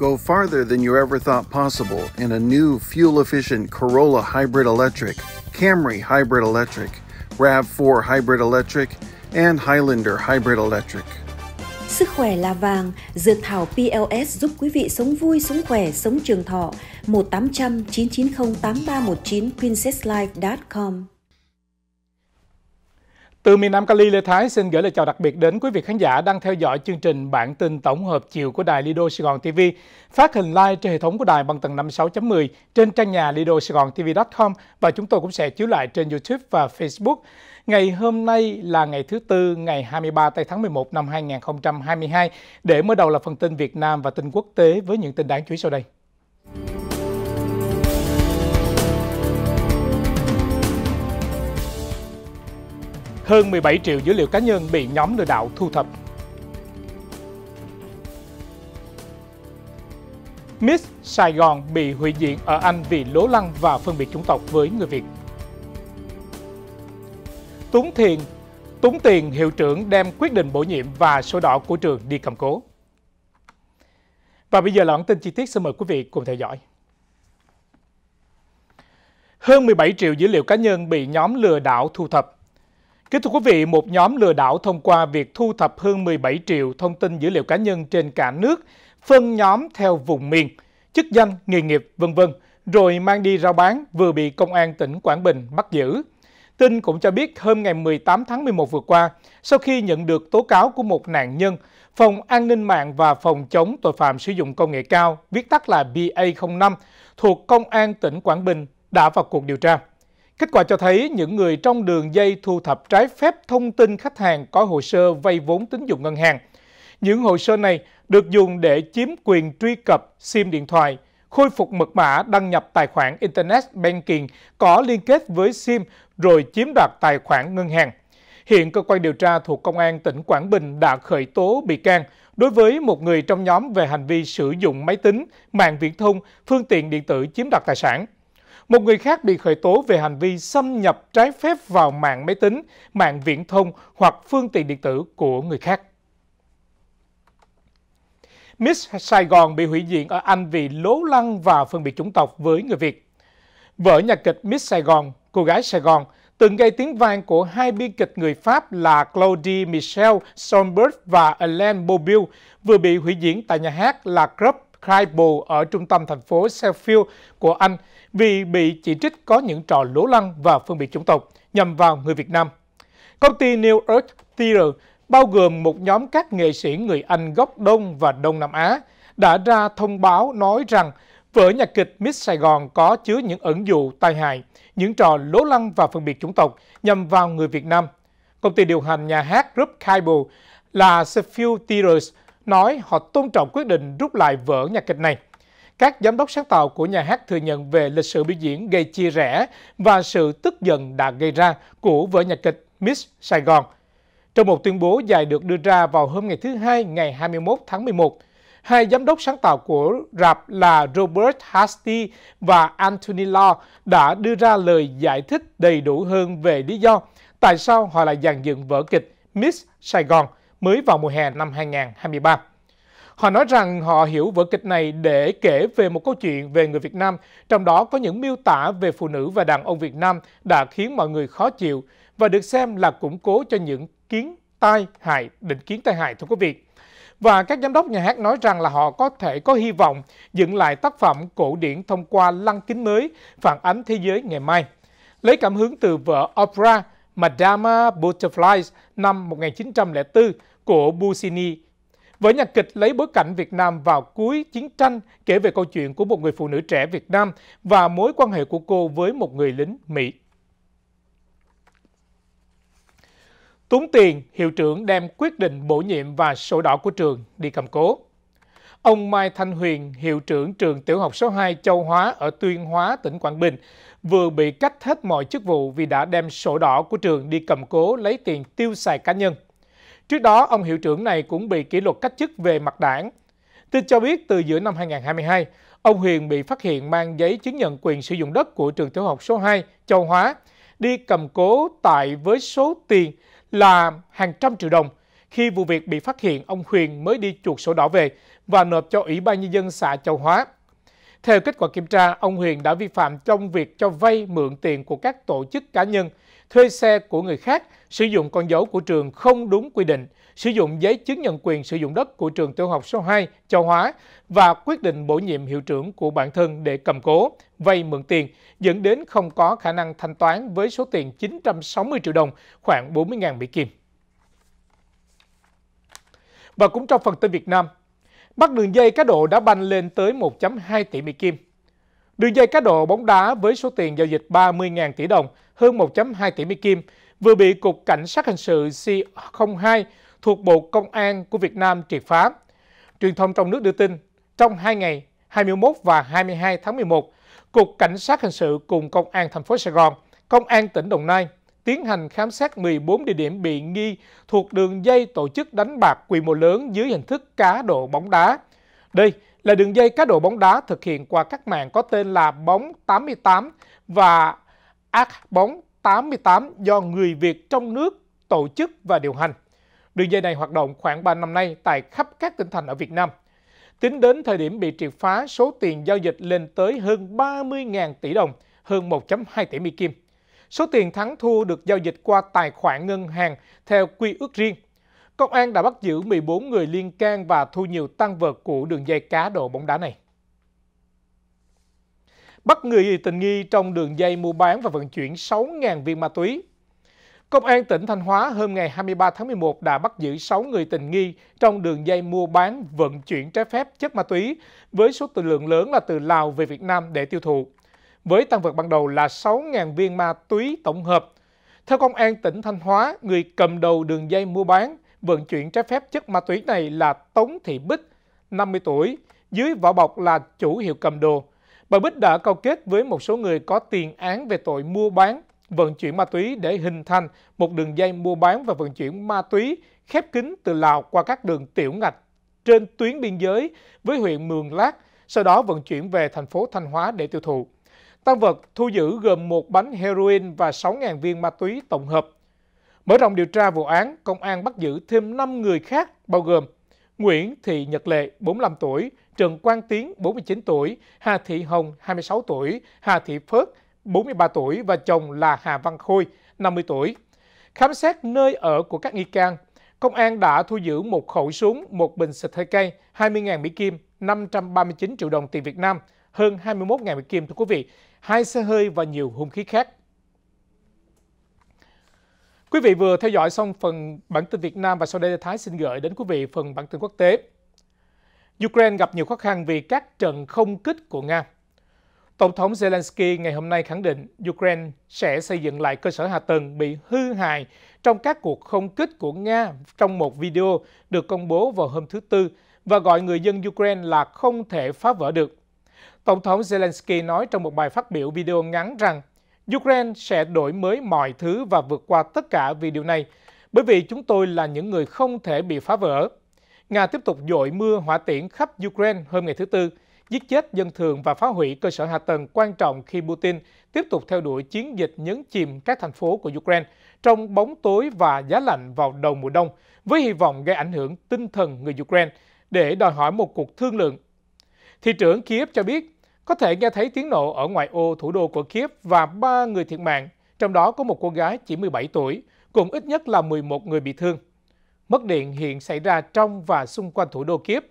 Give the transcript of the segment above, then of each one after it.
Go farther than you ever thought possible in a new fuel-efficient Corolla Hybrid Electric, Camry Hybrid Electric, RAV4 Hybrid Electric, and Highlander Hybrid Electric. Sức khỏe là vàng, dược thảo PLS giúp quý vị sống vui, sống khỏe, sống trường thọ. 1 800 990 8319 princesslife.com từ miền Nam Cali, Lê Thái xin gửi lời chào đặc biệt đến quý vị khán giả đang theo dõi chương trình Bản tin tổng hợp chiều của đài Lido Sài Gòn TV, phát hình live trên hệ thống của đài bằng tầng 56.10 trên trang nhà lido sài gòn tv.com và chúng tôi cũng sẽ chiếu lại trên YouTube và Facebook. Ngày hôm nay là ngày thứ Tư, ngày 23 tây tháng 11 năm 2022. Để mở đầu là phần tin Việt Nam và tin quốc tế với những tin đáng chú ý sau đây. hơn 17 triệu dữ liệu cá nhân bị nhóm lừa đảo thu thập. Miss Sài Gòn bị hủy diện ở Anh vì lố lăng và phân biệt chủng tộc với người Việt. Tuấn Thiền, Tuấn Tiền hiệu trưởng đem quyết định bổ nhiệm và sổ đỏ của trường đi cầm cố. Và bây giờ là bản tin chi tiết xin mời quý vị cùng theo dõi. Hơn 17 triệu dữ liệu cá nhân bị nhóm lừa đảo thu thập Kính thưa quý vị, một nhóm lừa đảo thông qua việc thu thập hơn 17 triệu thông tin dữ liệu cá nhân trên cả nước, phân nhóm theo vùng miền, chức danh, nghề nghiệp, vân vân, rồi mang đi rao bán vừa bị Công an tỉnh Quảng Bình bắt giữ. Tin cũng cho biết hôm ngày 18 tháng 11 vừa qua, sau khi nhận được tố cáo của một nạn nhân, Phòng An ninh mạng và Phòng chống tội phạm sử dụng công nghệ cao, viết tắt là BA05, thuộc Công an tỉnh Quảng Bình đã vào cuộc điều tra. Kết quả cho thấy những người trong đường dây thu thập trái phép thông tin khách hàng có hồ sơ vay vốn tín dụng ngân hàng. Những hồ sơ này được dùng để chiếm quyền truy cập SIM điện thoại, khôi phục mật mã đăng nhập tài khoản Internet Banking có liên kết với SIM rồi chiếm đoạt tài khoản ngân hàng. Hiện cơ quan điều tra thuộc Công an tỉnh Quảng Bình đã khởi tố bị can đối với một người trong nhóm về hành vi sử dụng máy tính, mạng viễn thông, phương tiện điện tử chiếm đoạt tài sản. Một người khác bị khởi tố về hành vi xâm nhập trái phép vào mạng máy tính, mạng viễn thông hoặc phương tiện điện tử của người khác. Miss Sài Gòn bị hủy diện ở Anh vì lố lăng và phân biệt chủng tộc với người Việt. Vở nhạc kịch Miss Sài Gòn, Cô gái Sài Gòn, từng gây tiếng vang của hai biên kịch người Pháp là Claudie Michel Sonberg và Alain Bobil vừa bị hủy diễn tại nhà hát La Club Claypool ở trung tâm thành phố Sheffield của Anh vì bị chỉ trích có những trò lố lăng và phân biệt chủng tộc nhằm vào người Việt Nam. Công ty New Earth Theatre bao gồm một nhóm các nghệ sĩ người Anh gốc Đông và Đông Nam Á đã ra thông báo nói rằng vở nhạc kịch Miss Sài Gòn có chứa những ẩn dụ tai hại, những trò lố lăng và phân biệt chủng tộc nhằm vào người Việt Nam. Công ty điều hành nhà hát Group Cable là Sheffield Theatres nói họ tôn trọng quyết định rút lại vở nhạc kịch này. Các giám đốc sáng tạo của nhà hát thừa nhận về lịch sử biểu diễn gây chia rẽ và sự tức giận đã gây ra của vở nhạc kịch Miss Sài Gòn. Trong một tuyên bố dài được đưa ra vào hôm ngày thứ Hai ngày 21 tháng 11, hai giám đốc sáng tạo của rạp là Robert Hasty và Anthony Law đã đưa ra lời giải thích đầy đủ hơn về lý do tại sao họ lại dàn dựng vở kịch Miss Sài Gòn – mới vào mùa hè năm 2023. Họ nói rằng họ hiểu vở kịch này để kể về một câu chuyện về người Việt Nam, trong đó có những miêu tả về phụ nữ và đàn ông Việt Nam đã khiến mọi người khó chịu và được xem là củng cố cho những kiến tai hại, định kiến tai hại thưa quý vị. Và các giám đốc nhà hát nói rằng là họ có thể có hy vọng dựng lại tác phẩm cổ điển thông qua lăng kính mới phản ánh thế giới ngày mai. Lấy cảm hứng từ vở opera Madama Butterflies năm 1904 của Busini với nhạc kịch lấy bối cảnh Việt Nam vào cuối chiến tranh kể về câu chuyện của một người phụ nữ trẻ Việt Nam và mối quan hệ của cô với một người lính Mỹ. Tốn tiền, hiệu trưởng đem quyết định bổ nhiệm và sổ đỏ của trường đi cầm cố. Ông Mai Thanh Huyền, hiệu trưởng trường tiểu học số 2 Châu Hóa ở Tuyên Hóa, tỉnh Quảng Bình, vừa bị cách hết mọi chức vụ vì đã đem sổ đỏ của trường đi cầm cố lấy tiền tiêu xài cá nhân. Trước đó, ông hiệu trưởng này cũng bị kỷ luật cách chức về mặt đảng. Tin cho biết từ giữa năm 2022, ông Huyền bị phát hiện mang giấy chứng nhận quyền sử dụng đất của trường tiểu học số 2 Châu Hóa đi cầm cố tại với số tiền là hàng trăm triệu đồng. Khi vụ việc bị phát hiện, ông Huyền mới đi chuột sổ đỏ về và nộp cho Ủy ban Nhân dân xã Châu Hóa. Theo kết quả kiểm tra, ông Huyền đã vi phạm trong việc cho vay mượn tiền của các tổ chức cá nhân thuê xe của người khác, sử dụng con dấu của trường không đúng quy định, sử dụng giấy chứng nhận quyền sử dụng đất của trường tiểu học số 2 Châu Hóa và quyết định bổ nhiệm hiệu trưởng của bản thân để cầm cố, vay mượn tiền, dẫn đến không có khả năng thanh toán với số tiền 960 triệu đồng, khoảng 40.000 Mỹ Kim. Và cũng trong phần tin Việt Nam, bắt đường dây cá độ đã banh lên tới 1.2 tỷ Mỹ Kim. Đường dây cá độ bóng đá với số tiền giao dịch 30.000 tỷ đồng hơn 1.2 tỷ Mỹ Kim vừa bị Cục Cảnh sát Hình sự C02 thuộc Bộ Công an của Việt Nam triệt phá. Truyền thông trong nước đưa tin, trong hai ngày 21 và 22 tháng 11, Cục Cảnh sát Hình sự cùng Công an thành phố Sài Gòn, Công an tỉnh Đồng Nai tiến hành khám xét 14 địa điểm bị nghi thuộc đường dây tổ chức đánh bạc quy mô lớn dưới hình thức cá độ bóng đá. Đây là đường dây cá độ bóng đá thực hiện qua các mạng có tên là Bóng 88 và Ác Bóng 88 do người Việt trong nước tổ chức và điều hành. Đường dây này hoạt động khoảng 3 năm nay tại khắp các tỉnh thành ở Việt Nam. Tính đến thời điểm bị triệt phá, số tiền giao dịch lên tới hơn 30.000 tỷ đồng, hơn 1.2 tỷ Mỹ Kim. Số tiền thắng thua được giao dịch qua tài khoản ngân hàng theo quy ước riêng. Công an đã bắt giữ 14 người liên can và thu nhiều tăng vật của đường dây cá độ bóng đá này bắt người tình nghi trong đường dây mua bán và vận chuyển 6.000 viên ma túy. Công an tỉnh Thanh Hóa hôm ngày 23 tháng 11 đã bắt giữ 6 người tình nghi trong đường dây mua bán vận chuyển trái phép chất ma túy với số tự lượng lớn là từ Lào về Việt Nam để tiêu thụ. Với tăng vật ban đầu là 6.000 viên ma túy tổng hợp. Theo Công an tỉnh Thanh Hóa, người cầm đầu đường dây mua bán vận chuyển trái phép chất ma túy này là Tống Thị Bích, 50 tuổi, dưới vỏ bọc là chủ hiệu cầm đồ. Bà Bích đã câu kết với một số người có tiền án về tội mua bán, vận chuyển ma túy để hình thành một đường dây mua bán và vận chuyển ma túy khép kín từ Lào qua các đường tiểu ngạch trên tuyến biên giới với huyện Mường Lát, sau đó vận chuyển về thành phố Thanh Hóa để tiêu thụ. Tăng vật thu giữ gồm một bánh heroin và 6.000 viên ma túy tổng hợp. Mở rộng điều tra vụ án, công an bắt giữ thêm 5 người khác, bao gồm Nguyễn Thị Nhật Lệ, 45 tuổi, Trần Quang Tiến, 49 tuổi, Hà Thị Hồng, 26 tuổi, Hà Thị Phước, 43 tuổi và chồng là Hà Văn Khôi, 50 tuổi. Khám xét nơi ở của các nghi can, công an đã thu giữ một khẩu súng, một bình xịt hơi cay, 20.000 Mỹ Kim, 539 triệu đồng tiền Việt Nam, hơn 21.000 Mỹ Kim thưa quý vị, hai xe hơi và nhiều hung khí khác. Quý vị vừa theo dõi xong phần bản tin Việt Nam và sau đây Thái xin gửi đến quý vị phần bản tin quốc tế. Ukraine gặp nhiều khó khăn vì các trận không kích của Nga. Tổng thống Zelensky ngày hôm nay khẳng định Ukraine sẽ xây dựng lại cơ sở hạ tầng bị hư hại trong các cuộc không kích của Nga trong một video được công bố vào hôm thứ Tư và gọi người dân Ukraine là không thể phá vỡ được. Tổng thống Zelensky nói trong một bài phát biểu video ngắn rằng Ukraine sẽ đổi mới mọi thứ và vượt qua tất cả vì điều này, bởi vì chúng tôi là những người không thể bị phá vỡ. Nga tiếp tục dội mưa hỏa tiễn khắp Ukraine hôm ngày thứ Tư, giết chết dân thường và phá hủy cơ sở hạ tầng quan trọng khi Putin tiếp tục theo đuổi chiến dịch nhấn chìm các thành phố của Ukraine trong bóng tối và giá lạnh vào đầu mùa đông, với hy vọng gây ảnh hưởng tinh thần người Ukraine để đòi hỏi một cuộc thương lượng. Thị trưởng Kiev cho biết có thể nghe thấy tiếng nổ ở ngoài ô thủ đô của Kiev và ba người thiệt mạng, trong đó có một cô gái chỉ 17 tuổi, cùng ít nhất là 11 người bị thương. Mất điện hiện xảy ra trong và xung quanh thủ đô Kiev.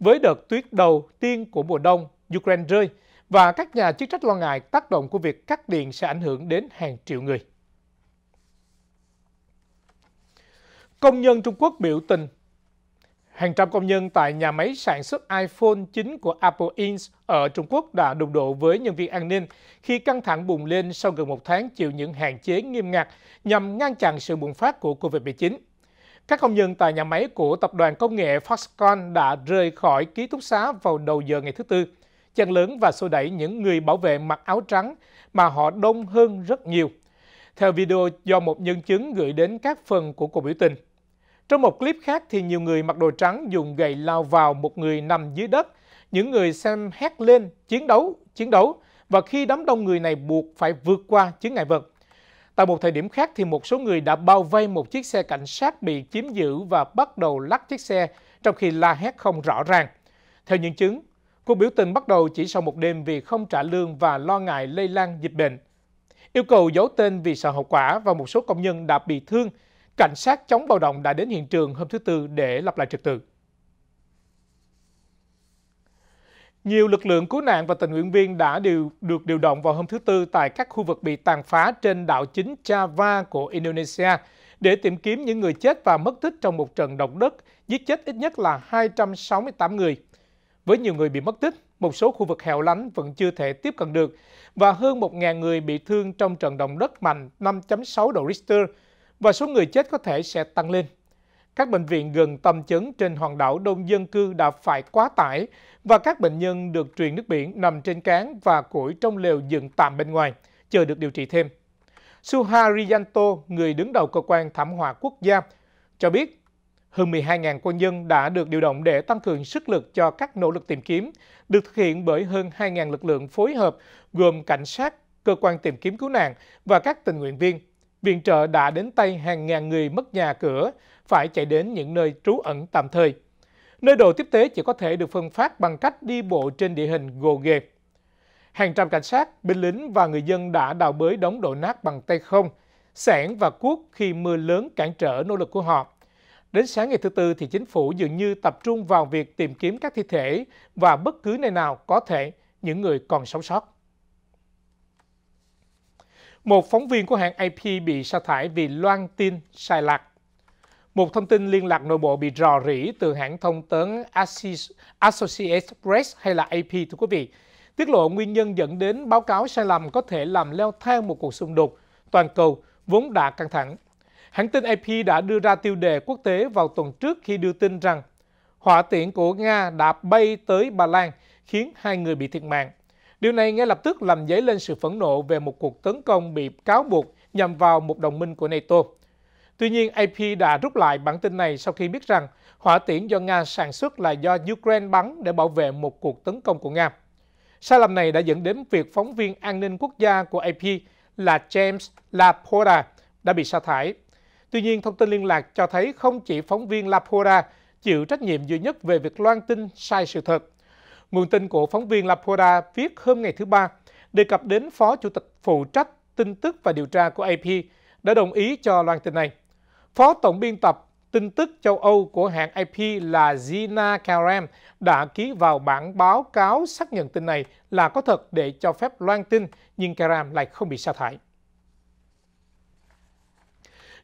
Với đợt tuyết đầu tiên của mùa đông, Ukraine rơi và các nhà chức trách lo ngại tác động của việc cắt điện sẽ ảnh hưởng đến hàng triệu người. Công nhân Trung Quốc biểu tình Hàng trăm công nhân tại nhà máy sản xuất iPhone 9 của Apple Inc. ở Trung Quốc đã đụng độ với nhân viên an ninh khi căng thẳng bùng lên sau gần một tháng chịu những hạn chế nghiêm ngặt nhằm ngăn chặn sự bùng phát của COVID-19. Các công nhân tại nhà máy của tập đoàn công nghệ Foxconn đã rời khỏi ký túc xá vào đầu giờ ngày thứ Tư, chen lớn và xô đẩy những người bảo vệ mặc áo trắng mà họ đông hơn rất nhiều. Theo video do một nhân chứng gửi đến các phần của cuộc biểu tình, trong một clip khác thì nhiều người mặc đồ trắng dùng gậy lao vào một người nằm dưới đất. Những người xem hét lên chiến đấu, chiến đấu và khi đám đông người này buộc phải vượt qua chướng ngại vật. Tại một thời điểm khác thì một số người đã bao vây một chiếc xe cảnh sát bị chiếm giữ và bắt đầu lắc chiếc xe trong khi la hét không rõ ràng. Theo nhân chứng, cuộc biểu tình bắt đầu chỉ sau một đêm vì không trả lương và lo ngại lây lan dịch bệnh. Yêu cầu giấu tên vì sợ hậu quả và một số công nhân đã bị thương cảnh sát chống bạo động đã đến hiện trường hôm thứ Tư để lập lại trật tự. Nhiều lực lượng cứu nạn và tình nguyện viên đã điều, được điều động vào hôm thứ Tư tại các khu vực bị tàn phá trên đảo chính Java của Indonesia để tìm kiếm những người chết và mất tích trong một trận động đất giết chết ít nhất là 268 người. Với nhiều người bị mất tích, một số khu vực hẻo lánh vẫn chưa thể tiếp cận được và hơn 1.000 người bị thương trong trận động đất mạnh 5.6 độ Richter và số người chết có thể sẽ tăng lên. Các bệnh viện gần tâm chấn trên hòn đảo đông dân cư đã phải quá tải và các bệnh nhân được truyền nước biển nằm trên cán và củi trong lều dựng tạm bên ngoài, chờ được điều trị thêm. Suharyanto, người đứng đầu cơ quan thảm họa quốc gia, cho biết hơn 12.000 quân nhân đã được điều động để tăng cường sức lực cho các nỗ lực tìm kiếm, được thực hiện bởi hơn 2.000 lực lượng phối hợp gồm cảnh sát, cơ quan tìm kiếm cứu nạn và các tình nguyện viên Viện trợ đã đến tay hàng ngàn người mất nhà cửa, phải chạy đến những nơi trú ẩn tạm thời. Nơi đồ tiếp tế chỉ có thể được phân phát bằng cách đi bộ trên địa hình gồ ghề. Hàng trăm cảnh sát, binh lính và người dân đã đào bới đống đổ nát bằng tay không, sẻn và cuốc khi mưa lớn cản trở nỗ lực của họ. Đến sáng ngày thứ Tư thì chính phủ dường như tập trung vào việc tìm kiếm các thi thể và bất cứ nơi nào có thể những người còn sống sót một phóng viên của hãng AP bị sa thải vì loan tin sai lạc. Một thông tin liên lạc nội bộ bị rò rỉ từ hãng thông tấn Associated Press hay là AP thưa quý vị, tiết lộ nguyên nhân dẫn đến báo cáo sai lầm có thể làm leo thang một cuộc xung đột toàn cầu vốn đã căng thẳng. Hãng tin AP đã đưa ra tiêu đề quốc tế vào tuần trước khi đưa tin rằng hỏa tiễn của Nga đã bay tới Ba Lan khiến hai người bị thiệt mạng. Điều này ngay lập tức làm dấy lên sự phẫn nộ về một cuộc tấn công bị cáo buộc nhằm vào một đồng minh của NATO. Tuy nhiên, AP đã rút lại bản tin này sau khi biết rằng hỏa tiễn do Nga sản xuất là do Ukraine bắn để bảo vệ một cuộc tấn công của Nga. Sai lầm này đã dẫn đến việc phóng viên an ninh quốc gia của AP là James Laporta đã bị sa thải. Tuy nhiên, thông tin liên lạc cho thấy không chỉ phóng viên Laporta chịu trách nhiệm duy nhất về việc loan tin sai sự thật, Nguồn tin của phóng viên Lapoda viết hôm ngày thứ Ba đề cập đến Phó Chủ tịch phụ trách tin tức và điều tra của AP đã đồng ý cho loan tin này. Phó Tổng biên tập tin tức châu Âu của hãng AP là Gina Karem đã ký vào bản báo cáo xác nhận tin này là có thật để cho phép loan tin, nhưng Karem lại không bị sa thải.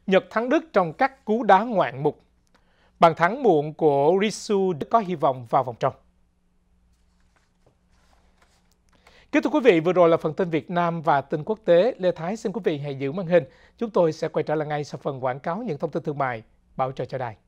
Nhật thắng Đức trong các cú đá ngoạn mục. Bàn thắng muộn của Risu có hy vọng vào vòng trong. Kính thưa quý vị, vừa rồi là phần tin Việt Nam và tin quốc tế. Lê Thái xin quý vị hãy giữ màn hình. Chúng tôi sẽ quay trở lại ngay sau phần quảng cáo những thông tin thương mại. Bảo trợ cho đài.